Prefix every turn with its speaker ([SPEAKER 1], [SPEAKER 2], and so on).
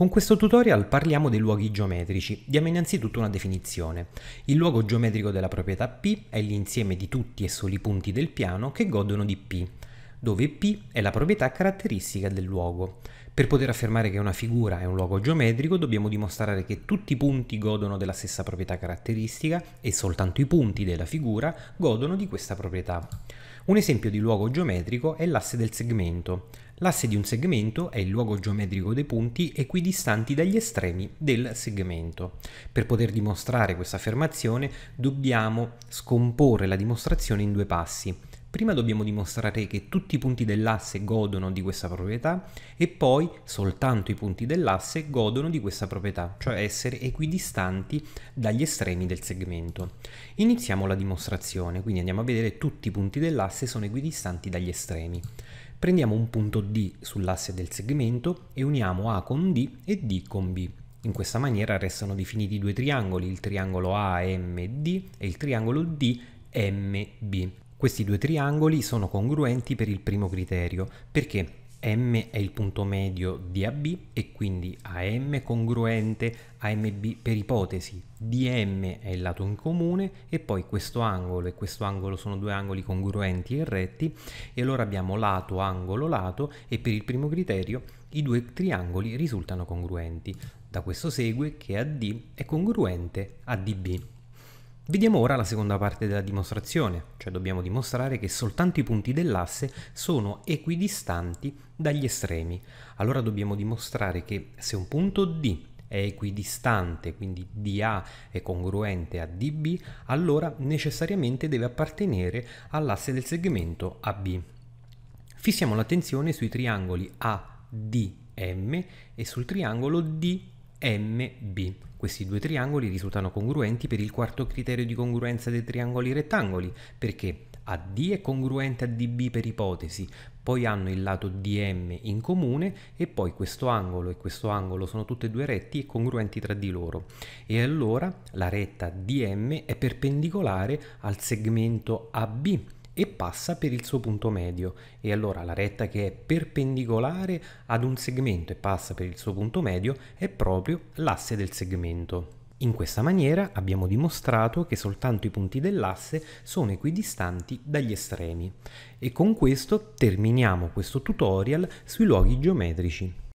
[SPEAKER 1] Con questo tutorial parliamo dei luoghi geometrici. Diamo innanzitutto una definizione. Il luogo geometrico della proprietà P è l'insieme di tutti e soli punti del piano che godono di P, dove P è la proprietà caratteristica del luogo. Per poter affermare che una figura è un luogo geometrico dobbiamo dimostrare che tutti i punti godono della stessa proprietà caratteristica e soltanto i punti della figura godono di questa proprietà. Un esempio di luogo geometrico è l'asse del segmento. L'asse di un segmento è il luogo geometrico dei punti equidistanti dagli estremi del segmento. Per poter dimostrare questa affermazione dobbiamo scomporre la dimostrazione in due passi. Prima dobbiamo dimostrare che tutti i punti dell'asse godono di questa proprietà e poi soltanto i punti dell'asse godono di questa proprietà, cioè essere equidistanti dagli estremi del segmento. Iniziamo la dimostrazione, quindi andiamo a vedere tutti i punti dell'asse sono equidistanti dagli estremi. Prendiamo un punto D sull'asse del segmento e uniamo A con D e D con B. In questa maniera restano definiti due triangoli, il triangolo AMD e il triangolo DMB. Questi due triangoli sono congruenti per il primo criterio, perché M è il punto medio di AB e quindi AM congruente a MB per ipotesi, DM è il lato in comune e poi questo angolo e questo angolo sono due angoli congruenti e retti e allora abbiamo lato, angolo, lato e per il primo criterio i due triangoli risultano congruenti. Da questo segue che AD è congruente a DB. Vediamo ora la seconda parte della dimostrazione, cioè dobbiamo dimostrare che soltanto i punti dell'asse sono equidistanti dagli estremi. Allora dobbiamo dimostrare che se un punto D è equidistante, quindi DA è congruente a DB, allora necessariamente deve appartenere all'asse del segmento AB. Fissiamo l'attenzione sui triangoli ADM e sul triangolo DMB. Questi due triangoli risultano congruenti per il quarto criterio di congruenza dei triangoli rettangoli, perché AD è congruente a DB per ipotesi, poi hanno il lato DM in comune e poi questo angolo e questo angolo sono tutte e due retti e congruenti tra di loro. E allora la retta DM è perpendicolare al segmento AB e passa per il suo punto medio e allora la retta che è perpendicolare ad un segmento e passa per il suo punto medio è proprio l'asse del segmento. In questa maniera abbiamo dimostrato che soltanto i punti dell'asse sono equidistanti dagli estremi e con questo terminiamo questo tutorial sui luoghi geometrici.